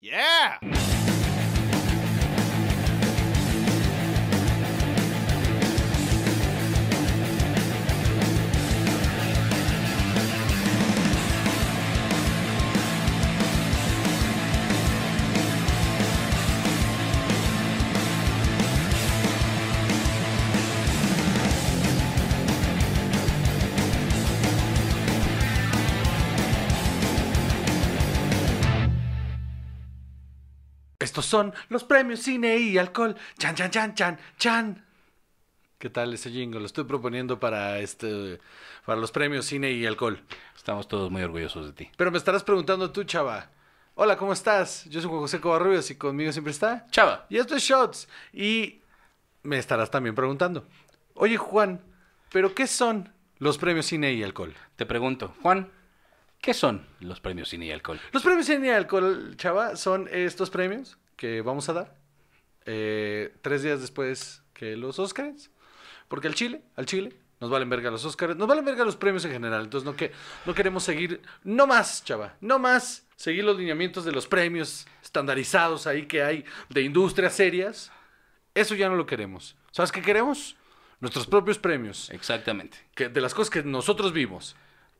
Yeah! son los premios cine y alcohol. Chan, chan, chan, chan, chan. ¿Qué tal ese jingo? Lo estoy proponiendo para este para los premios cine y alcohol. Estamos todos muy orgullosos de ti. Pero me estarás preguntando tú, chava. Hola, ¿cómo estás? Yo soy Juan José Covarrubias y conmigo siempre está Chava. Y esto es Shots. Y me estarás también preguntando. Oye, Juan, ¿pero qué son los premios cine y alcohol? Te pregunto, Juan, ¿Qué son los premios cine y alcohol? Los premios cine y alcohol, chava, son estos premios que vamos a dar eh, tres días después que los Oscars. Porque al Chile, al Chile, nos valen verga los Oscars, nos valen verga los premios en general. Entonces no, que, no queremos seguir, no más, chava, no más seguir los lineamientos de los premios estandarizados ahí que hay de industrias serias. Eso ya no lo queremos. ¿Sabes qué queremos? Nuestros propios premios. Exactamente. Que, de las cosas que nosotros vimos.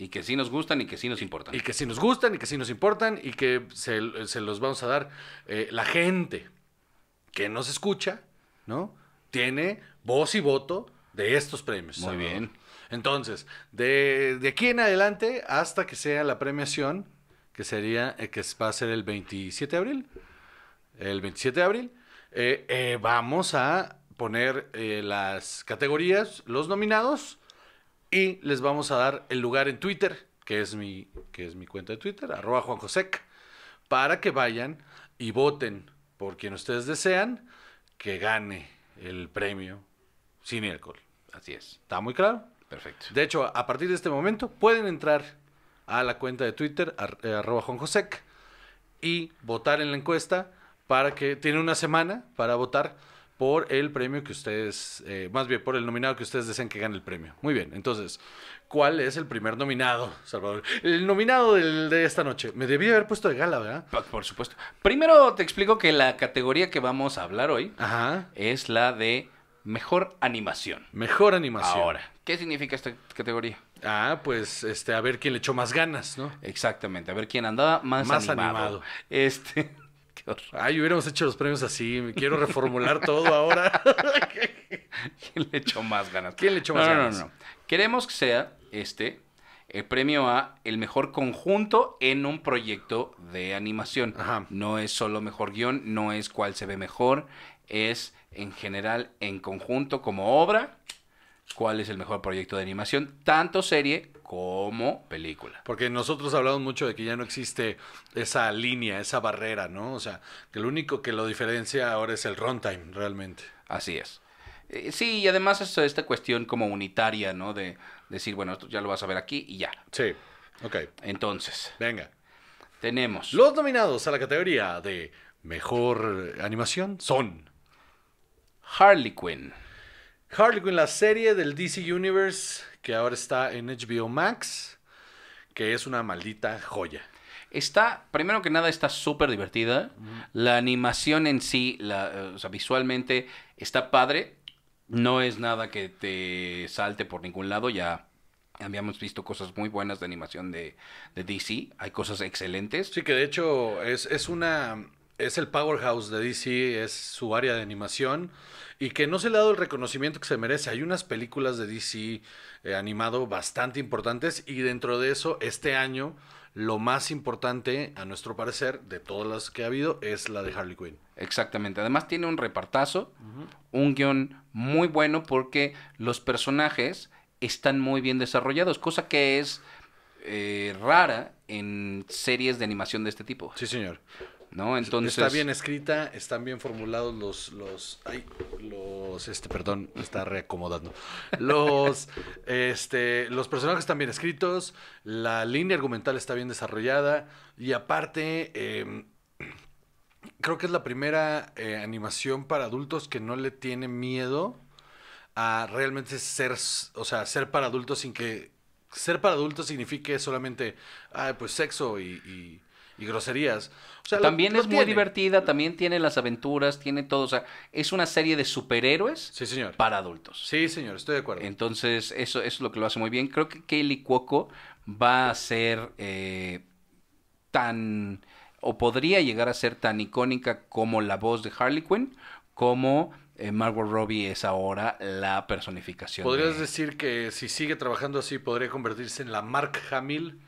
Y que sí nos gustan y que sí nos importan. Y que sí nos gustan y que sí nos importan y que se, los vamos a dar. Eh, la gente que nos escucha, ¿no? Tiene voz y voto de estos premios. Muy bien. Entonces, de, aquí en adelante hasta que sea la premiación, que sería, eh, que va a ser el 27 de abril, el 27 de abril, eh, vamos a poner las categorías, los nominados y les vamos a dar el lugar en Twitter, que es mi, que es mi cuenta de Twitter, arroba Juan Josec, para que vayan y voten por quien ustedes desean que gane el premio sin alcohol. Así es. ¿Está muy claro? Perfecto. De hecho, a partir de este momento pueden entrar a la cuenta de Twitter, eh, Juan Josec, y votar en la encuesta para que tiene una semana para votar por el premio que ustedes, eh, más bien por el nominado que ustedes deseen que gane el premio. Muy bien, entonces, ¿cuál es el primer nominado, Salvador? El nominado del, de esta noche. Me debía haber puesto de gala, ¿verdad? Por supuesto. Primero te explico que la categoría que vamos a hablar hoy es la de mejor animación. Mejor animación. Ahora, ¿qué significa esta categoría? Ah, pues este, a ver quién le echó más ganas, ¿no? Exactamente, a ver quién andaba más, animado. Este. Ay, hubiéramos hecho los premios así. quiero reformular todo ahora. ¿Quién le echó más ganas? ¿Quién le echó más ganas? No, no, no. Queremos que sea este el premio a el mejor conjunto en un proyecto de animación. No es solo mejor guión, no es cuál se ve mejor, es en general, en conjunto, como obra, cuál es el mejor proyecto de animación, tanto serie como película. Porque nosotros hablamos mucho de que ya no existe esa línea, esa barrera, ¿no? O sea, que lo único que lo diferencia ahora es el runtime, realmente. Así es. Eh, sí, y además es esta cuestión como unitaria, ¿no? De decir, bueno, esto ya lo vas a ver aquí y ya. Sí, ok. Entonces. Venga. Tenemos. Los nominados a la categoría de mejor animación son Harley Quinn. Harley Quinn, la serie del DC Universe que ahora está en HBO Max, que es una maldita joya. Está, primero que nada, está súper divertida. La animación en sí, la, eh, o sea, visualmente, está padre. No es nada que te salte por ningún lado. Ya habíamos visto cosas muy buenas de animación de, de DC. Hay cosas excelentes. Sí, que de hecho es, es una es el powerhouse de DC, es su área de animación y que no se le ha dado el reconocimiento que se merece. Hay unas películas de DC eh, animado bastante importantes y dentro de eso, este año, lo más importante, a nuestro parecer, de todas las que ha habido, es la de Harley Quinn. Exactamente. Además tiene un repartazo, un guión muy bueno porque los personajes están muy bien desarrollados, cosa que es eh, rara en series de animación de este tipo. Sí, señor. Entonces está bien escrita, están bien formulados los los ay, los este, perdón, me está reacomodando. Los este los personajes están bien escritos, la línea argumental está bien desarrollada y aparte em, creo que es la primera eh, animación para adultos que no le tiene miedo a realmente ser, o sea, ser para adultos sin que ser para adultos signifique solamente ah, pues sexo y y groserías. también es muy divertida, también tiene las aventuras, tiene todo. O sea, es una serie de superhéroes para adultos. Sí, señor, estoy de acuerdo. Entonces, eso, es lo que lo hace muy bien. Creo que Kaylee Cuoco va a ser eh, tan. o podría llegar a ser tan icónica como la voz de Harley Quinn, como eh, Margot Robbie es ahora la personificación. ¿Podrías decir que si sigue trabajando así podría convertirse en la Mark Hamill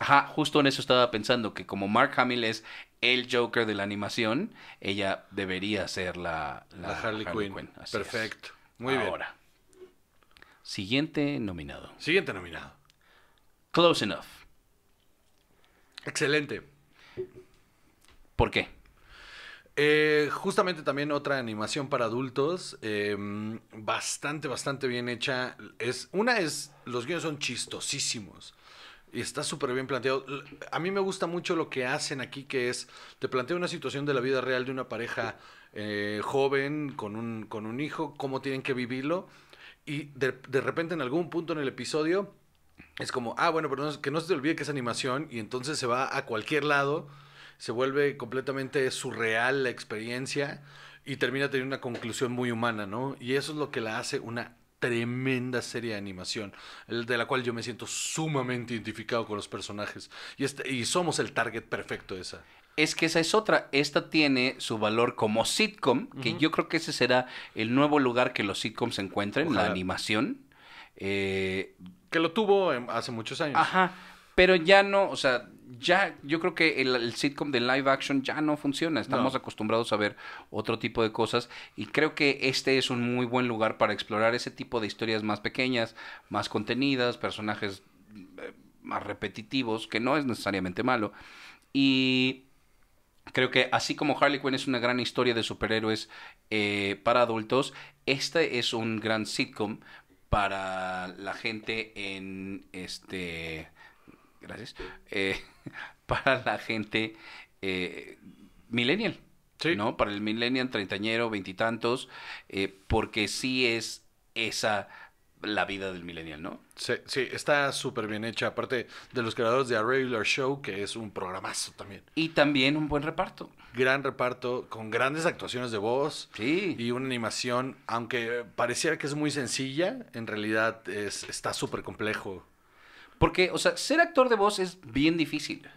Ajá, justo en eso estaba pensando, que como Mark Hamill es el Joker de la animación, ella debería ser la, la, Harley, Quinn. Perfecto. Muy bien. siguiente nominado. Siguiente nominado. Close Enough. Excelente. ¿Por qué? Eh, justamente también otra animación para adultos, em, bastante, bastante bien hecha. Es, una es, los guiones son chistosísimos. Y está súper bien planteado. A mí me gusta mucho lo que hacen aquí, que es, te plantea una situación de la vida real de una pareja eh, joven con un, con un hijo, cómo tienen que vivirlo. Y de, repente en algún punto en el episodio es como, ah, bueno, pero que no se te olvide que es animación y entonces se va a cualquier lado, se vuelve completamente surreal la experiencia y termina teniendo una conclusión muy humana, ¿no? Y eso es lo que la hace una tremenda serie de animación, de la cual yo me siento sumamente identificado con los personajes. Y, este, y somos el target perfecto de esa. Es que esa es otra. Esta tiene su valor como sitcom, que yo creo que ese será el nuevo lugar que los sitcoms encuentren, la animación. Eh, que lo tuvo hace muchos años. Ajá. Pero ya no, o sea, ya yo creo que el, sitcom de live action ya no funciona. Estamos acostumbrados a ver otro tipo de cosas y creo que este es un muy buen lugar para explorar ese tipo de historias más pequeñas, más contenidas, personajes eh, más repetitivos, que no es necesariamente malo. Y creo que así como Harley Quinn es una gran historia de superhéroes eh, para adultos, este es un gran sitcom para la gente en este gracias, eh, para la gente eh, millennial. Sí. ¿no? Para el millennial treintañero, veintitantos, eh, porque sí es esa la vida del millennial, ¿no? Sí, está súper bien hecha, aparte de los creadores de A Regular Show, que es un programazo también. Y también un buen reparto. Gran reparto, con grandes actuaciones de voz. Sí. Y una animación, aunque pareciera que es muy sencilla, en realidad es, está súper complejo. Porque, o sea, ser actor de voz es bien difícil.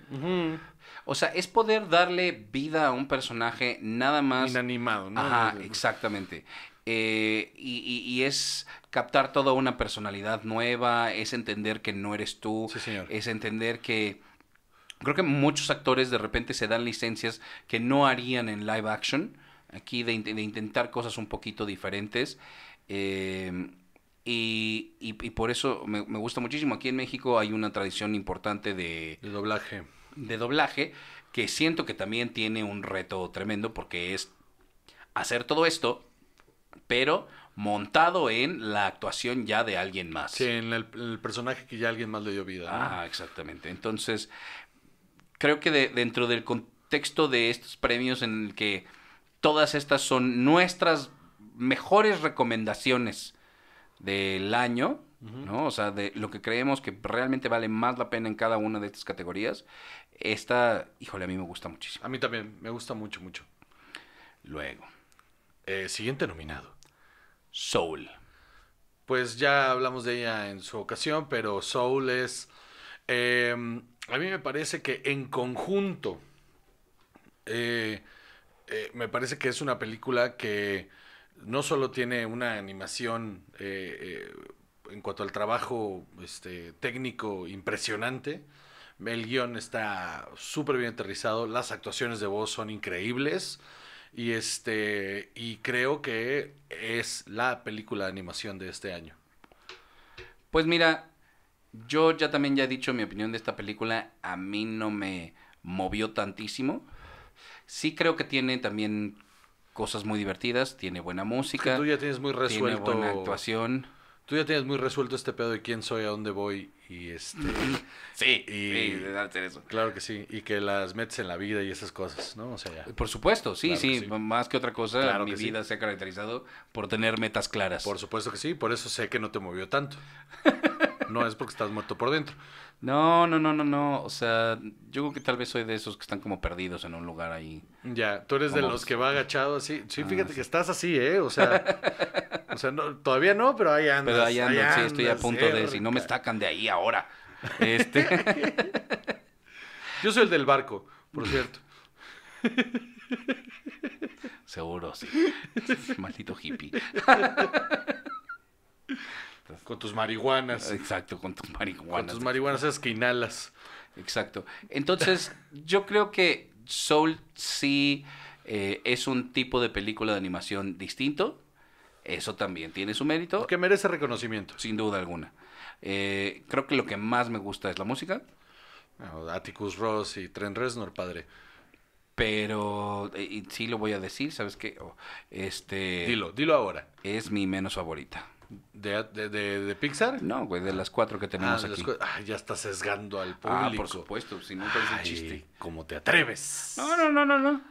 O sea, es poder darle vida a un personaje nada más. Inanimado, ¿no? Ajá, exactamente. Eh, y, y, es captar toda una personalidad nueva, es entender que no eres tú, sí, señor. es entender que. Creo que muchos actores de repente se dan licencias que no harían en live action, aquí de, de intentar cosas un poquito diferentes. Eh, y, por eso me, gusta muchísimo. Aquí en México hay una tradición importante de, de doblaje. De doblaje, que siento que también tiene un reto tremendo porque es hacer todo esto, pero montado en la actuación ya de alguien más. Sí, en el, personaje que ya alguien más le dio vida. Ah, exactamente. Entonces, creo que dentro del contexto de estos premios en el que todas estas son nuestras mejores recomendaciones del año, ¿no? O sea, de lo que creemos que realmente vale más la pena en cada una de estas categorías. Esta, híjole, a mí me gusta muchísimo. A mí también, me gusta mucho, mucho. Luego. Eh, siguiente nominado. Soul. Pues ya hablamos de ella en su ocasión, pero Soul es... Em, a mí me parece que en conjunto... Eh, eh, me parece que es una película que no solo tiene una animación eh, eh, en cuanto al trabajo este, técnico impresionante, el guión está súper bien aterrizado, las actuaciones de voz son increíbles y, este, y creo que es la película de animación de este año. Pues mira, yo ya también ya he dicho mi opinión de esta película, a mí no me movió tantísimo. Sí creo que tiene también cosas muy divertidas, tiene buena música. tú ya tienes muy resuelto. Tiene buena actuación tú ya tienes muy resuelto este pedo de quién soy, a dónde voy y este... sí, y, sí, de darte eso. Claro que sí, y que las metes en la vida y esas cosas, ¿no? O sea, ya. Por supuesto, sí, sí, más que otra cosa, mi vida se ha caracterizado por tener metas claras. Por supuesto que sí, por eso sé que no te movió tanto. no es porque estás muerto por dentro. No, no, no, no, no, o sea, yo creo que tal vez soy de esos que están como perdidos en un lugar ahí. Ya, tú eres de los que va agachado así. Sí, fíjate ah, que estás así, ¿eh? O sea... sea, todavía no, pero ahí andan, Pero ahí ando, sí, estoy a punto de, eh, si no me sacan de ahí ahora. Este. Yo soy el del barco, por cierto. Seguro, sí. Maldito hippie. Con tus marihuanas. Exacto, con tus marihuanas. Con tus marihuanas es que inhalas. Exacto. Entonces, yo creo que Soul sí eh, es un tipo de película de animación distinto. Eso también tiene su mérito. Que merece reconocimiento. Sin duda alguna. Eh, creo que lo que más me gusta es la música. Atticus Ross y Trent Reznor, padre. Pero eh, sí lo voy a decir, ¿sabes qué? Oh, este, dilo, dilo ahora. Es mi menos favorita. ¿De, de, de, Pixar? No, güey, de las cuatro que tenemos ah, aquí. ya estás sesgando al público. Ah, por supuesto, si no es chiste. ¿Cómo te atreves? No, no, no, no, no.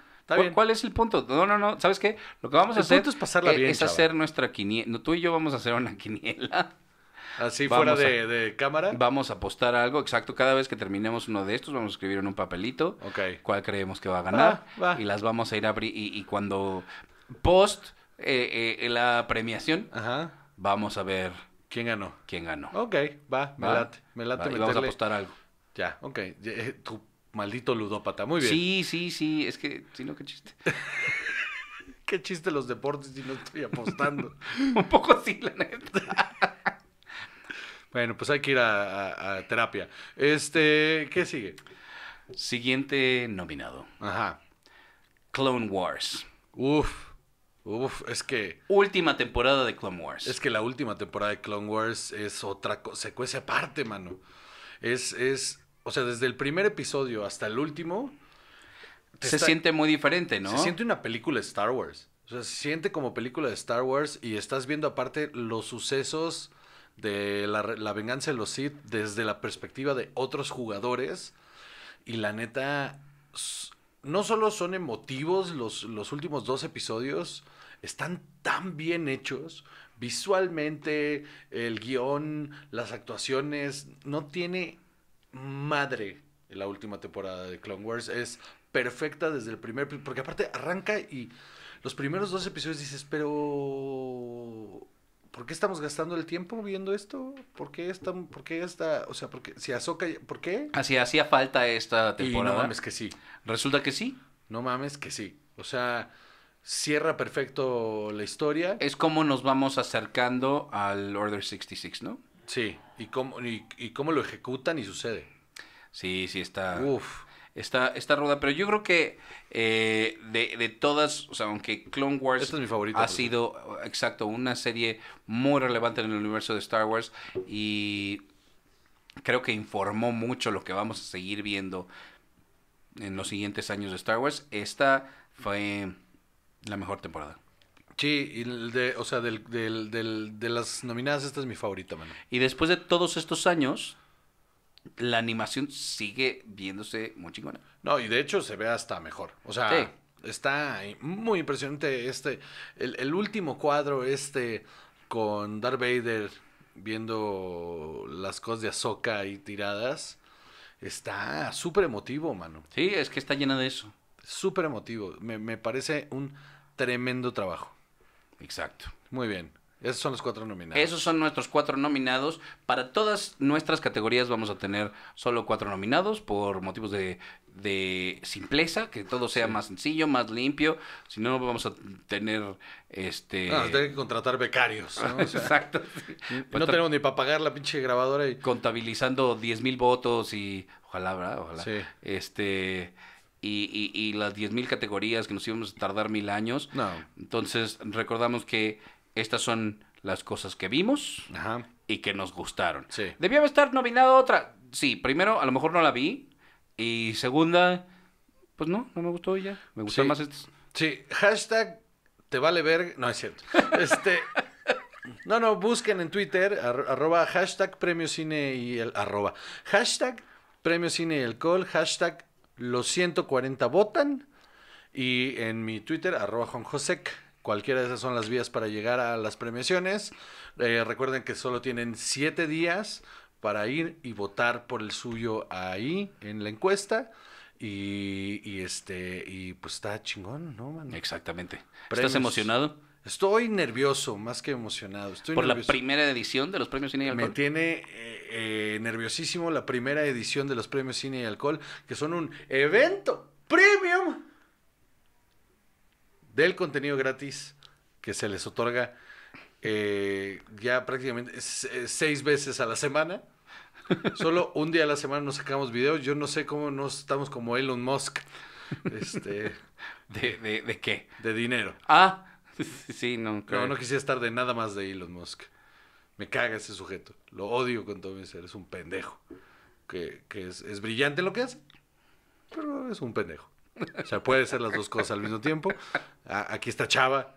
¿Cuál, es el punto? No, no, no. ¿Sabes qué? Lo que vamos a hacer es, e hacer nuestra quiniela. Tú y yo vamos a hacer una quiniela. Así fuera de, cámara. Vamos a apostar algo, exacto. Cada vez que terminemos uno de estos, vamos a escribir en un papelito cuál creemos que va a ganar. Ah, y las vamos a ir a abrir. Y, cuando post eh, eh, la premiación, vamos a ver quién ganó. ¿Quién ganó? Ok, va, me late. Me late y vamos a apostar algo. Ya, ok. Eh, tu Maldito ludópata, muy bien. Sí, sí, sí, es que, si no, qué chiste. qué chiste los deportes si no estoy apostando. Un poco así, la neta. bueno, pues hay que ir a, terapia. Este, ¿qué sigue? Siguiente nominado. Ajá. Clone Wars. Uf. Uf, es que. Última temporada de Clone Wars. Es que la última temporada de Clone Wars es otra secuencia aparte, mano. Es, es o sea, desde el primer episodio hasta el último. Se siente muy diferente, ¿no? Se siente una película de Star Wars. O sea, se siente como película de Star Wars y estás viendo aparte los sucesos de la, venganza de los Sith desde la perspectiva de otros jugadores. Y la neta, no solo son emotivos los, los últimos dos episodios, están tan bien hechos. Visualmente, el guión, las actuaciones, no tiene madre la última temporada de Clone Wars. Es perfecta desde el primer... Porque aparte arranca y los primeros dos episodios dices, pero... ¿Por qué estamos gastando el tiempo viendo esto? ¿Por qué está? por o sea, porque si Azoka, ¿por qué? Así ah, hacía falta esta temporada. no mames que sí. Resulta que sí. No mames que sí. O sea, cierra perfecto la historia. Es como nos vamos acercando al Order 66, ¿no? Sí, y cómo, y, cómo lo ejecutan y sucede. Sí, sí, está. Uf. Está, está ruda, pero yo creo que eh, de, de, todas, o sea, aunque Clone Wars ha sido, exacto, una serie muy relevante en el universo de Star Wars y creo que informó mucho lo que vamos a seguir viendo en los siguientes años de Star Wars, esta fue la mejor temporada. Sí, el de, o sea, del, del, de las nominadas esta es mi favorita, mano. Y después de todos estos años, la animación sigue viéndose muy chingona. No, y de hecho se ve hasta mejor. O sea, está muy impresionante este, el, último cuadro este con Darth Vader viendo las cosas de Ahsoka ahí tiradas. Está súper emotivo, mano. Sí, es que está llena de eso. Súper emotivo. me parece un tremendo trabajo. Exacto. Muy bien. Esos son los cuatro nominados. Esos son nuestros cuatro nominados. Para todas nuestras categorías vamos a tener solo cuatro nominados por motivos de, simpleza, que todo sea más sencillo, más limpio. Si no, vamos a tener este... Ah, vamos a tener que contratar becarios. ¿no? Exacto. Pues no tenemos ni para pagar la pinche grabadora. Y... Contabilizando diez mil votos y... Ojalá, ¿verdad? Ojalá. Sí. Este y, las y las 10.000 categorías que nos íbamos a tardar mil años. No. Entonces, recordamos que estas son las cosas que vimos Ajá. y que nos gustaron. Sí. ¿Debía estar nominada otra? Sí, primero, a lo mejor no la vi. Y segunda, pues no, no me gustó ella. ya. Me gustaron más estas. Sí, hashtag te vale ver. No, es cierto. Este. No, no, busquen en Twitter, arroba hashtag premio cine y el arroba. Hashtag premio cine el call. hashtag los 140 votan. Y en mi Twitter, arroba José. Cualquiera de esas son las vías para llegar a las premiaciones. Eh, recuerden que solo tienen 7 días para ir y votar por el suyo ahí en la encuesta. Y, este, y pues está chingón, ¿no, man? Exactamente. ¿Estás emocionado? Estoy nervioso, más que emocionado. Estoy ¿Por la primera edición de los premios Cine y Alcohol? Me tiene eh, eh, nerviosísimo la primera edición de los premios Cine y Alcohol, que son un evento premium del contenido gratis que se les otorga eh, ya prácticamente seis veces a la semana. Solo un día a la semana nos sacamos videos. Yo no sé cómo no estamos como Elon Musk. Este, ¿De, de, de qué? De dinero. Ah. sí, no, creo. no. No quisiera estar de nada más de Elon Musk. Me caga ese sujeto. Lo odio con todo mi ser. Es un pendejo. Que, que es, es brillante lo que hace, pero es un pendejo. O sea, puede ser las dos cosas al mismo tiempo. aquí está Chava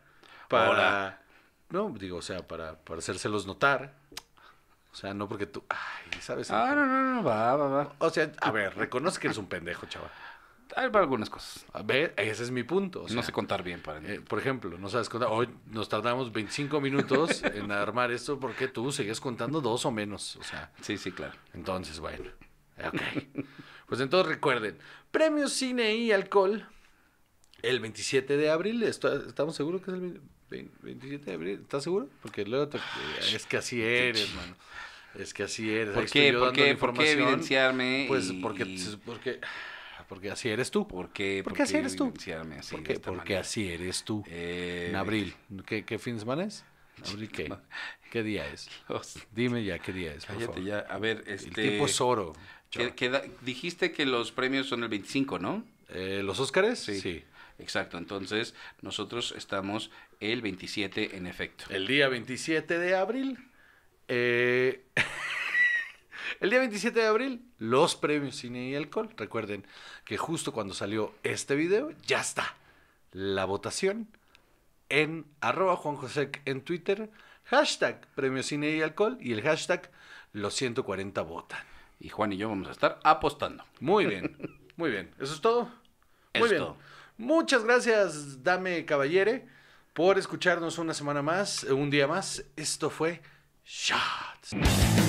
para. No, digo, o sea, para, para hacérselos notar. O sea, no porque tú. Ay, ¿sabes? Ah, no, no, no, va, va, va. O sea, a ver, reconoce que eres un pendejo, Chava algunas cosas. A ver, ese es mi punto. no sé contar bien para eh, por ejemplo, no sabes contar. Hoy nos tardamos 25 minutos en armar esto porque tú seguías contando dos o menos. O sea. Sí, sí, claro. Entonces, bueno. Ok. pues entonces recuerden: premios Cine y Alcohol. El 27 de abril, ¿estamos seguros que es el 27 de abril? ¿Estás seguro? Porque luego te... Es que así eres, mano. Es que así eres. ¿Por qué? ¿Por qué? evidenciarme? Pues porque, porque porque así eres tú. ¿Por qué? Porque, porque así eres tú. Así Porque así eres tú. en abril. ¿Qué, ¿Qué fin de semana es? ¿Abril qué? día es? Dime ya qué día es. ya. A ver, este. El tiempo es oro. dijiste que los premios son el 25, ¿no? Eh, ¿Los Óscares? Sí. sí. Exacto, entonces nosotros estamos el 27 en efecto. El día 27 de abril. Eh... El día 27 de abril, los premios Cine y Alcohol. Recuerden que justo cuando salió este video, ya está la votación en arroba Juan José en Twitter, hashtag premios Cine y Alcohol y el hashtag Los 140 Votan. Y Juan y yo vamos a estar apostando. Muy bien, muy bien. ¿Eso es todo? muy bien. Muchas gracias, Dame Caballere, por escucharnos una semana más, un día más. Esto fue Shots.